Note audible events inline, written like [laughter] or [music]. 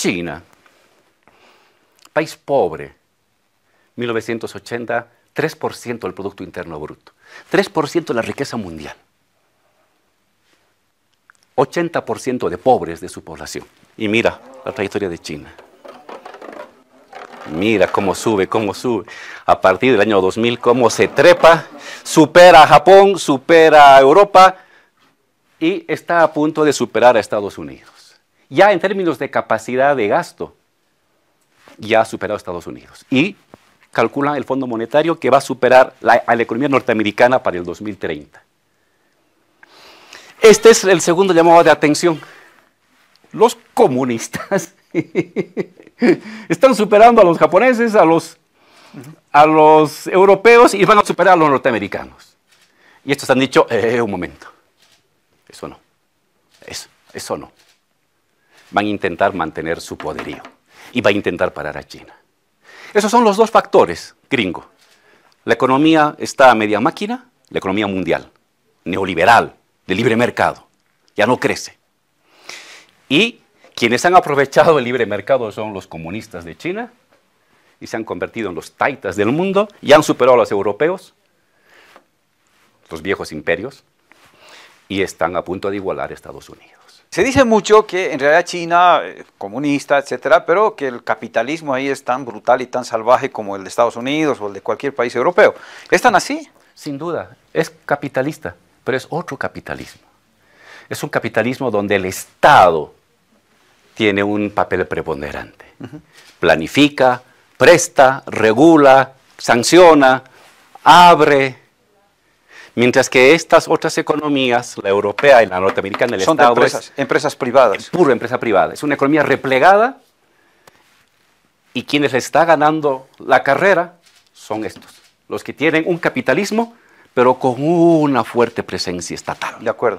China, país pobre, 1980, 3% del Producto Interno Bruto, 3% de la riqueza mundial, 80% de pobres de su población. Y mira la trayectoria de China. Mira cómo sube, cómo sube. A partir del año 2000, cómo se trepa, supera a Japón, supera a Europa y está a punto de superar a Estados Unidos ya en términos de capacidad de gasto, ya ha superado a Estados Unidos. Y calcula el Fondo Monetario que va a superar a la economía norteamericana para el 2030. Este es el segundo llamado de atención. Los comunistas [laughs] están superando a los japoneses, a los, europeos y van a superar a los norteamericanos. Y estos han dicho, eh, un momento, eso no, eso no van a intentar mantener su poderío y va a intentar parar a China. Esos son los dos factores, gringo. La economía está a media máquina, la economía mundial, neoliberal, de libre mercado, ya no crece. Y quienes han aprovechado el libre mercado son los comunistas de China y se han convertido en los taitas del mundo y han superado a los europeos, los viejos imperios, y están a punto de igualar a Estados Unidos. Se dice mucho que en realidad China, eh, comunista, etcétera, pero que el capitalismo ahí es tan brutal y tan salvaje como el de Estados Unidos o el de cualquier país europeo. ¿Es tan así? Sin duda, es capitalista, pero es otro capitalismo. Es un capitalismo donde el Estado tiene un papel preponderante. Planifica, presta, regula, sanciona, abre, Mientras que estas otras economías, la europea y la norteamericana, el Son Estado de empresas, empresas privadas. empresa privada. Es una economía replegada y quienes le está ganando la carrera son estos, los que tienen un capitalismo, pero con una fuerte presencia estatal. De acuerdo.